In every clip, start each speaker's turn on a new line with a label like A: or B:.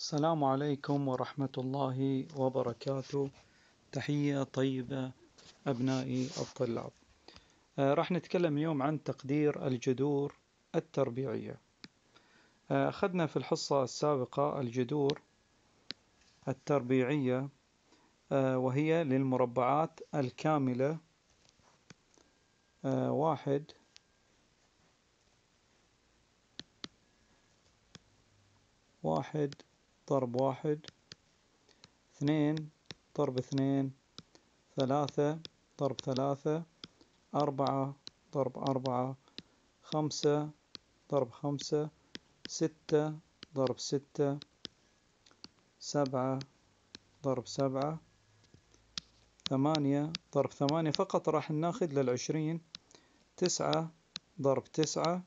A: السلام عليكم ورحمة الله وبركاته تحية طيبة أبنائي الطلاب آه، راح نتكلم اليوم عن تقدير الجذور التربيعية آه، أخذنا في الحصة السابقة الجذور التربيعية آه، وهي للمربعات الكاملة واحد واحد ضرب واحد اثنين ضرب اثنين ثلاثة ضرب ثلاثة أربعة ضرب أربعة خمسة ضرب خمسة ستة ضرب ستة سبعة ضرب سبعة ثمانية ضرب ثمانية فقط راح ناخذ للعشرين تسعة ضرب تسعة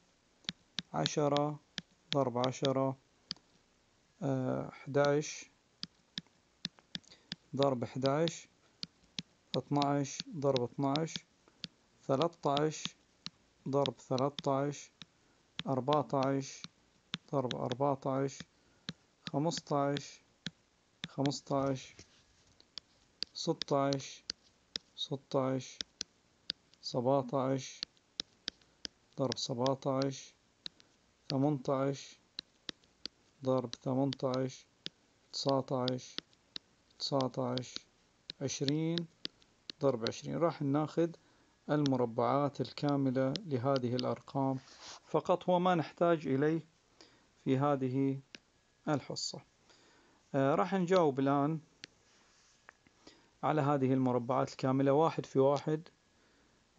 A: عشرة ضرب عشرة آه، حداعش ضرب حداعش اتناعش ضرب اتناعش ثلاثطعش ضرب ثلاثطعش أربعتاعش ضرب أربعتاعش خمسطعش خمسطعش ستطعش ستطعش سبعتاعش ضرب سبعتاعش ثمنطعش ضرب تمنتعش تسعتعش تسعتعش عشرين ضرب عشرين راح ناخذ المربعات الكاملة لهذه الأرقام فقط هو ما نحتاج إليه في هذه الحصة آه راح نجاوب الآن على هذه المربعات الكاملة واحد في واحد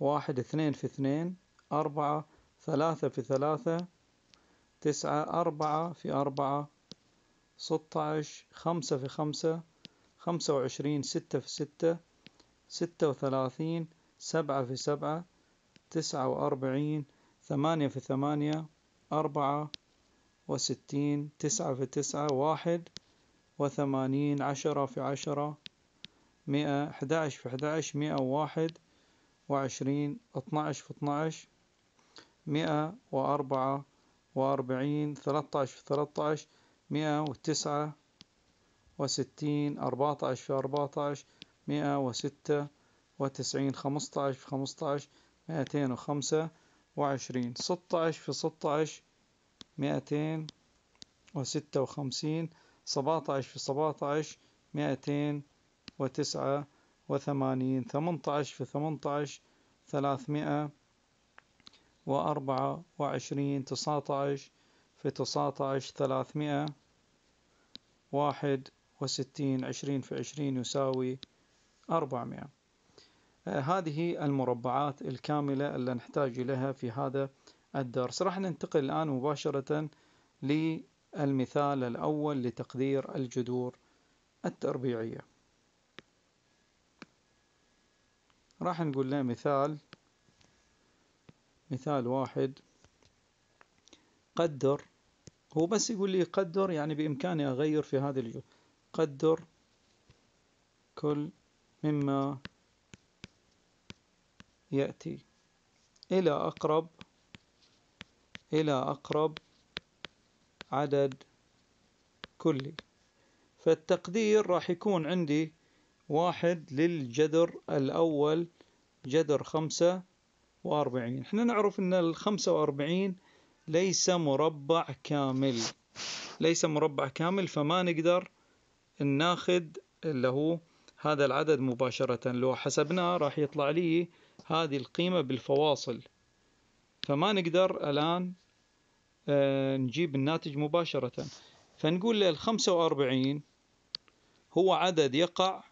A: واحد اثنين في اثنين أربعة ثلاثة في ثلاثة تسعة أربعة في أربعة ستة عشر خمسة في خمسة خمسة وعشرين ستة في ستة ستة وثلاثين سبعة في سبعة تسعة وأربعين ثمانية في ثمانية أربعة وستين تسعة في تسعة واحد وثمانين عشرة في عشرة مئة أحد عشر في أحد عشر مئة وواحد وعشرين اثنا عشر في اثنا عشر مئة وأربعة وأربعين ثلاثة عشر في ثلاثة عشر مئة وتسعة وستين أربعة عشر في أربعة عشر مئة وستة وتسعين خمسة عشر في خمسة عشر مئتين وخمسة وعشرين ستة عشر في ستة عشر مئتين وستة وخمسين سبعة عشر في سبعة عشر مئتين وتسعة وثمانين ثمانية عشر في ثمانية عشر ثلاثمائة وأربعة وعشرين تسعة عشر في تسعة عشر ثلاثمائة واحد وستين عشرين في عشرين يساوي أربعمائة آه، هذه المربعات الكاملة اللي نحتاج إليها في هذا الدرس راح ننتقل الآن مباشرة للمثال الأول لتقدير الجذور التربيعية راح نقول له مثال مثال واحد قدر هو بس يقول لي قدر يعني بإمكاني أغير في هذه الجملة قدر كل مما يأتي إلى أقرب إلى أقرب عدد كلي فالتقدير راح يكون عندي واحد للجذر الأول جذر خمسة وأربعين احنا نعرف أن الخمسة وأربعين ليس مربع كامل ليس مربع كامل فما نقدر ناخد اللي هو هذا العدد مباشرة لو حسبناه راح يطلع لي هذه القيمة بالفواصل فما نقدر الآن آه، نجيب الناتج مباشرة فنقول الخمسة وأربعين هو عدد يقع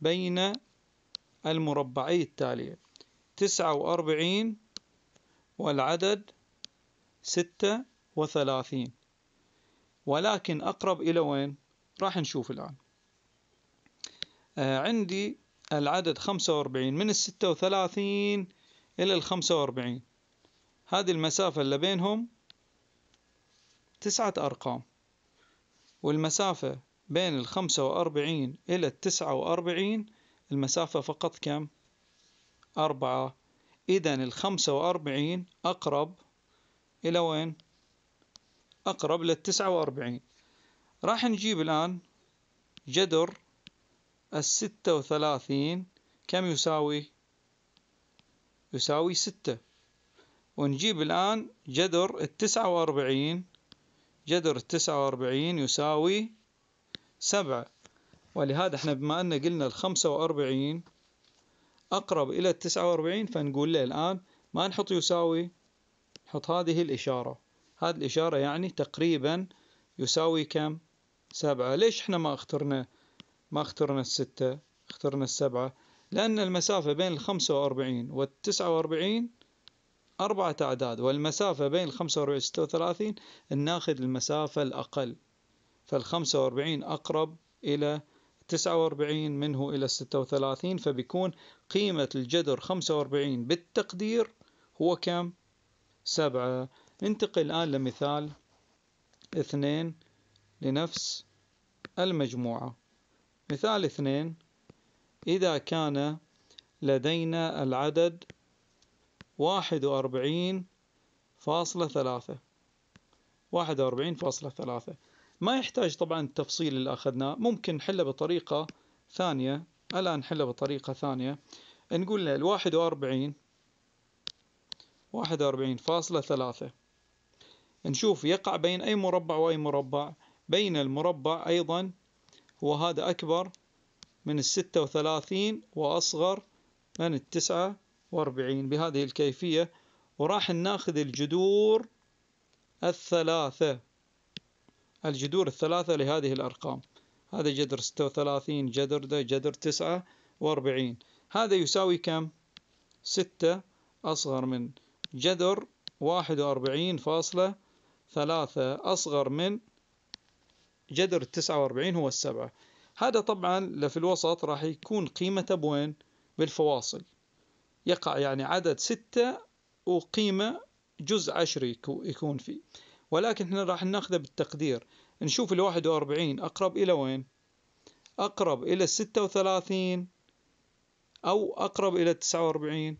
A: بين المربعي التالية تسعة وأربعين والعدد ستة وثلاثين ولكن أقرب إلى وين؟ راح نشوف الآن آه، عندي العدد خمسة وأربعين من الستة وثلاثين إلى الخمسة وأربعين هذه المسافة اللي بينهم تسعة أرقام والمسافة بين الخمسة وأربعين إلى التسعة وأربعين المسافة فقط كم؟ أربعة إذا الخمسة وأربعين أقرب إلى وين؟ أقرب للتسعة وأربعين راح نجيب الآن جذر الستة وثلاثين كم يساوي؟ يساوي ستة ونجيب الآن جذر التسعة وأربعين جذر التسعة وأربعين يساوي سبعة ولهذا احنا بما أن قلنا الخمسة وأربعين أقرب إلى التسعة وأربعين فنقول له الآن ما نحط يساوي نحط هذه الإشارة هذه الإشارة يعني تقريبا يساوي كم سبعة ليش احنا ما اخترنا ما اخترنا الستة اخترنا السبعة لأن المسافة بين الخمسة وأربعين والتسعة وأربعين أربعة أعداد والمسافة بين الخمسة وأربعين وستة وثلاثين ناخذ المسافة الأقل فالخمسة وأربعين أقرب إلى 49 منه إلى 36 فبيكون قيمة الجذر 45 بالتقدير هو كم؟ 7 ننتقل الآن لمثال 2 لنفس المجموعة مثال 2 إذا كان لدينا العدد واحد وأربعين فاصلة ثلاثة واحد وأربعين فاصلة ثلاثة ما يحتاج طبعا التفصيل اللي أخذناه ممكن نحله بطريقة ثانية الآن نحله بطريقة ثانية نقول له الواحد وأربعين واحد وأربعين فاصلة ثلاثة نشوف يقع بين أي مربع وأي مربع بين المربع أيضا هو هذا أكبر من الستة وثلاثين وأصغر من التسعة وأربعين بهذه الكيفية وراح ناخذ الجذور الثلاثة الجذور الثلاثة لهذه الأرقام هذا جذر 36 جذر ده جذر 49 هذا يساوي كم؟ 6 أصغر من جذر 41 فاصلة ثلاثة أصغر من جذر 49 هو السبعة هذا طبعا في الوسط راح يكون قيمته بوين؟ بالفواصل يقع يعني عدد ستة وقيمة جزء عشري يكون فيه ولكن احنا راح ناخذه بالتقدير نشوف ال 41 أقرب إلى وين أقرب إلى 36 أو أقرب إلى 49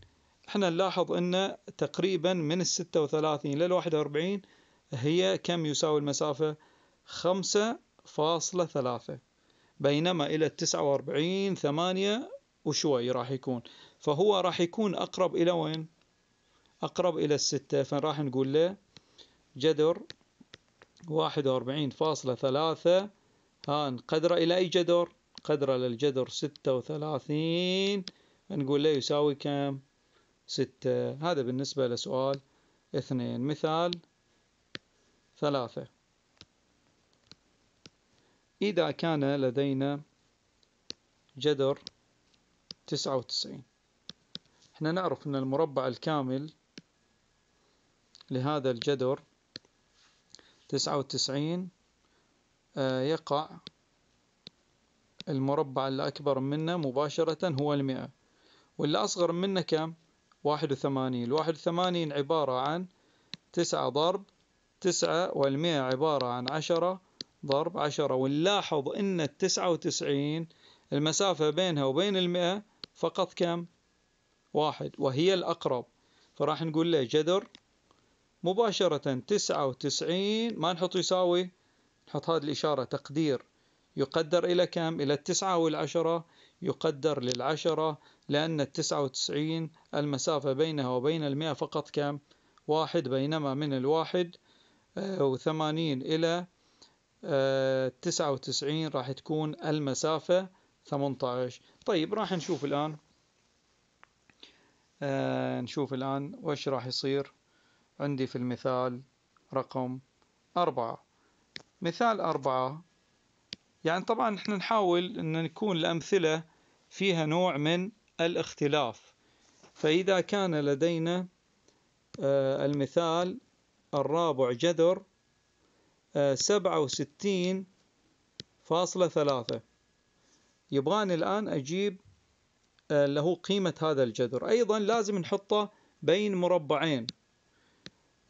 A: احنا نلاحظ أن تقريبا من ال 36 لل 41 هي كم يساوي المسافة 5.3 بينما إلى ال 49 8 وشوي راح يكون فهو راح يكون أقرب إلى وين أقرب إلى الستة فراح نقول له جذر واحد وأربعين فاصلة ثلاثة ها قدرة إلى أي جذر قدرة للجذر ستة وثلاثين نقول له يساوي كم ستة هذا بالنسبة لسؤال اثنين مثال ثلاثة إذا كان لدينا جذر تسعة وتسعين احنا نعرف أن المربع الكامل لهذا الجذر تسعة وتسعين آه، يقع المربع الأكبر منه مباشرة هو المئة واللي أصغر منه كم؟ واحد وثمانين الواحد وثمانين عبارة عن تسعة ضرب تسعة والمئة عبارة عن عشرة ضرب عشرة ونلاحظ أن التسعة وتسعين المسافة بينها وبين المئة فقط كم؟ واحد وهي الأقرب فراح نقول له جذر مباشرة تسعة وتسعين ما نحط يساوي نحط هذه الإشارة تقدير يقدر إلى كم؟ إلى التسعة والعشرة يقدر للعشرة لأن التسعة وتسعين المسافة بينها وبين المئة فقط كم؟ واحد بينما من الواحد آه، وثمانين إلى آه، تسعة وتسعين راح تكون المسافة ثمنتاعش طيب راح نشوف الآن آه، نشوف الآن وش راح يصير عندي في المثال رقم أربعة مثال أربعة يعني طبعا نحن نحاول أن نكون الأمثلة فيها نوع من الاختلاف فإذا كان لدينا آه، المثال الرابع جذر آه، سبعة وستين فاصلة ثلاثة يبغاني الآن أجيب آه، له قيمة هذا الجذر أيضا لازم نحطه بين مربعين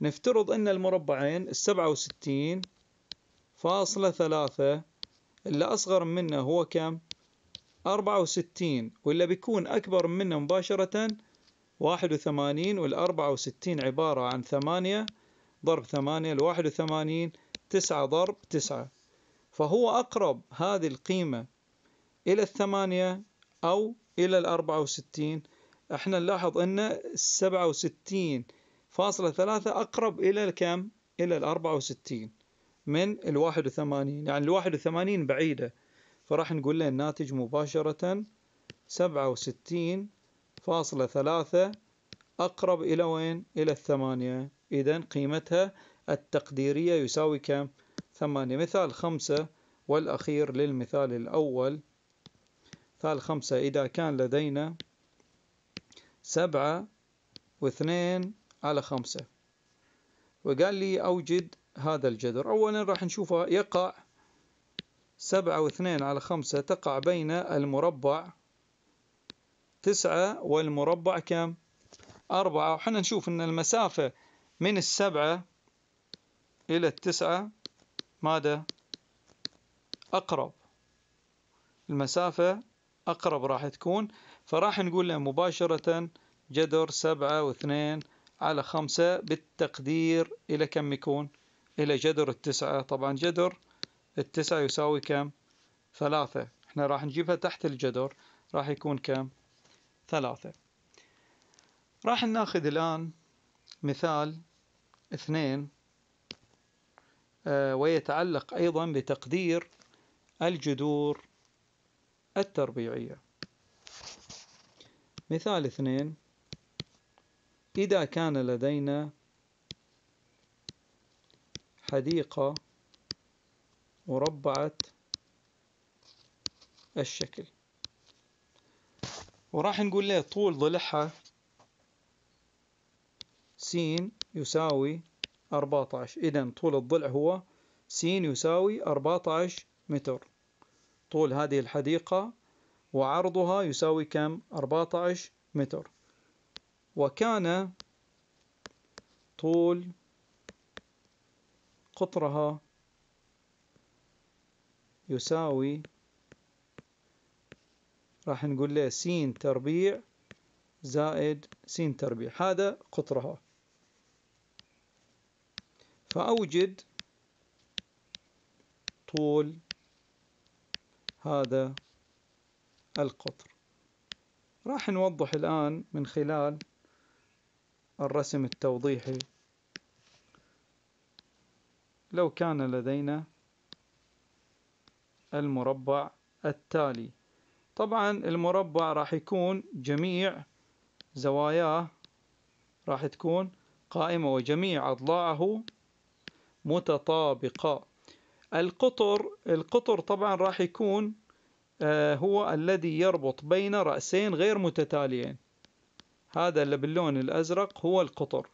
A: نفترض أن المربعين السبعة وستين فاصلة ثلاثة اللي أصغر منه هو كم؟ أربعة وستين واللي بيكون أكبر منه مباشرة واحد وثمانين والأربعة وستين عبارة عن ثمانية ضرب ثمانية الواحد وثمانين تسعة ضرب تسعة فهو أقرب هذه القيمة إلى الثمانية أو إلى الأربعة وستين احنا نلاحظ أن السبعة وستين فاصلة ثلاثة أقرب إلى الكم إلى الأربعة وستين من الواحد وثمانين يعني الواحد وثمانين بعيدة فراح نقول له الناتج مباشرة سبعة وستين فاصلة ثلاثة أقرب إلى وين؟ إلى الثمانية إذا قيمتها التقديرية يساوي كم؟ ثمانية مثال خمسة والأخير للمثال الأول مثال خمسة إذا كان لدينا سبعة واثنين على خمسة وقال لي أوجد هذا الجذر أولا راح نشوفه يقع سبعة واثنين على خمسة تقع بين المربع تسعة والمربع كم أربعة وحنا نشوف أن المسافة من السبعة إلى التسعة ماذا أقرب المسافة أقرب راح تكون فراح نقول له مباشرة جذر سبعة واثنين على خمسة بالتقدير إلى كم يكون إلى جذر التسعة طبعا جذر التسعة يساوي كم ثلاثة احنا راح نجيبها تحت الجذر راح يكون كم ثلاثة راح ناخذ الآن مثال اثنين آه، ويتعلق أيضا بتقدير الجذور التربيعية مثال اثنين إذا كان لدينا حديقة مربعة الشكل وراح نقول له طول ضلعها س يساوي 14 إذا طول الضلع هو س يساوي 14 متر طول هذه الحديقة وعرضها يساوي كم 14 متر وكان طول قطرها يساوي راح نقول له س تربيع زائد س تربيع هذا قطرها فأوجد طول هذا القطر راح نوضح الآن من خلال الرسم التوضيحي لو كان لدينا المربع التالي طبعا المربع راح يكون جميع زواياه راح تكون قائمة وجميع أضلاعه متطابقة القطر القطر طبعا راح يكون آه، هو الذي يربط بين رأسين غير متتاليين هذا اللي باللون الأزرق هو القطر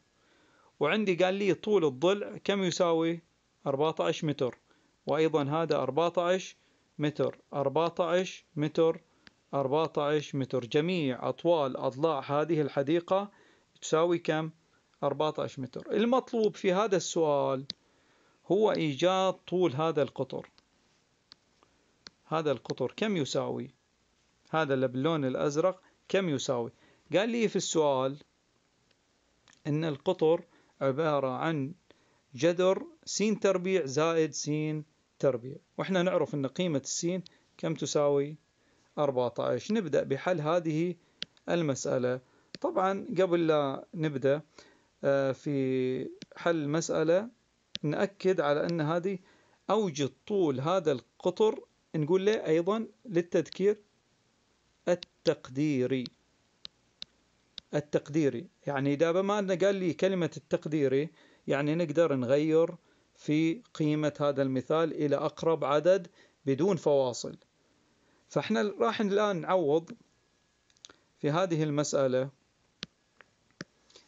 A: وعندي قال لي طول الضلع كم يساوي 14 متر وأيضا هذا 14 متر 14 متر 14 متر جميع أطوال أضلاع هذه الحديقة تساوي كم 14 متر المطلوب في هذا السؤال هو إيجاد طول هذا القطر هذا القطر كم يساوي هذا اللي باللون الأزرق كم يساوي قال لي في السؤال أن القطر عبارة عن جذر س تربيع زائد س تربيع وإحنا نعرف أن قيمة السين كم تساوي 14 نبدأ بحل هذه المسألة طبعا قبل لا نبدأ آه، في حل المسألة نأكد على أن هذه أوجد طول هذا القطر نقول له أيضا للتذكير التقديري التقديري يعني إذا ما قال لي كلمة التقديري يعني نقدر نغير في قيمة هذا المثال إلى أقرب عدد بدون فواصل فإحنا راح الآن نعوض في هذه المسألة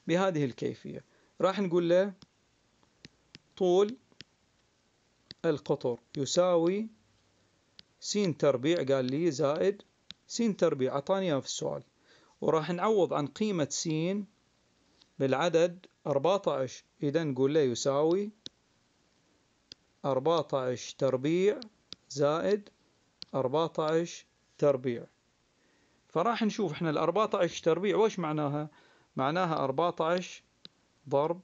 A: بهذه الكيفية راح نقول له طول القطر يساوي س تربيع قال لي زائد س تربيع أعطاني في السؤال وراح نعوض عن قيمة س بالعدد 14 إذا نقول له يساوي 14 تربيع زائد 14 تربيع فراح نشوف احنا ال 14 تربيع وش معناها؟ معناها 14 ضرب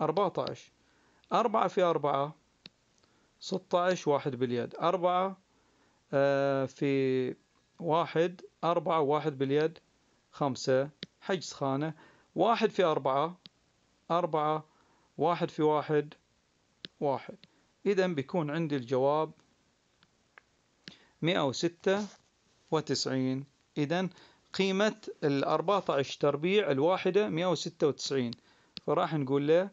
A: 14 4 في 4 16 واحد باليد 4 آه، في واحد أربعة واحد باليد خمسة حجز خانة واحد في أربعة أربعة واحد في واحد واحد إذا بيكون عندي الجواب مئة وستة وتسعين إذا قيمة الأربعة عشر تربيع الواحدة مئة وستة وتسعين فراح نقول له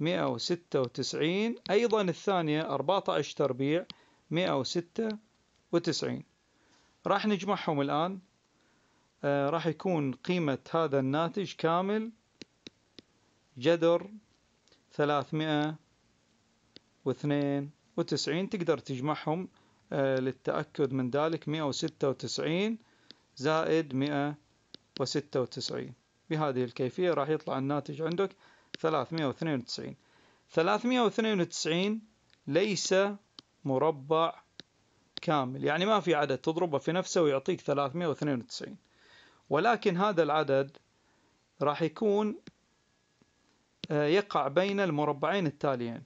A: مئة وستة وتسعين أيضا الثانية أربعة عشر تربيع مئة وستة وتسعين راح نجمعهم الآن آه، راح يكون قيمة هذا الناتج كامل جذر 392 تقدر تجمعهم آه، للتأكد من ذلك 196 زائد 196 بهذه الكيفية راح يطلع الناتج عندك 392 392 ليس مربع كامل يعني ما في عدد تضربه في نفسه ويعطيك 392 ولكن هذا العدد راح يكون آه، يقع بين المربعين التاليين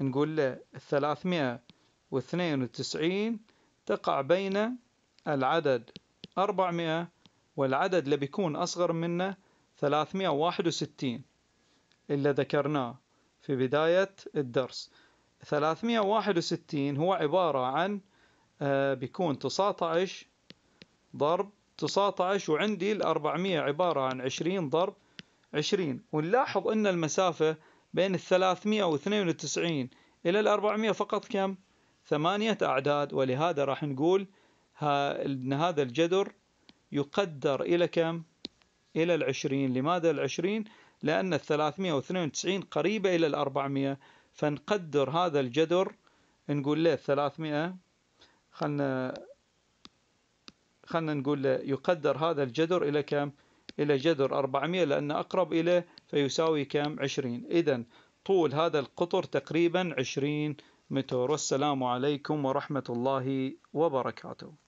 A: نقول له 392 تقع بين العدد 400 والعدد اللي بيكون أصغر منه 361 اللي ذكرناه في بداية الدرس 361 هو عبارة عن آه، بيكون 19 ضرب 19 وعندي ال 400 عبارة عن 20 ضرب 20 ونلاحظ أن المسافة بين ال 392 إلى ال 400 فقط كم؟ ثمانية أعداد ولهذا راح نقول ها أن هذا الجذر يقدر إلى كم؟ إلى ال 20، لماذا ال 20؟ لأن ال 392 قريبة إلى ال 400 فنقدر هذا الجذر نقول له 300 خلنا خلنا نقول يقدر هذا الجذر إلى كم إلى جذر 400 لأن أقرب إليه فيساوي كم 20 إذا طول هذا القطر تقريبا 20 متر والسلام عليكم ورحمة الله وبركاته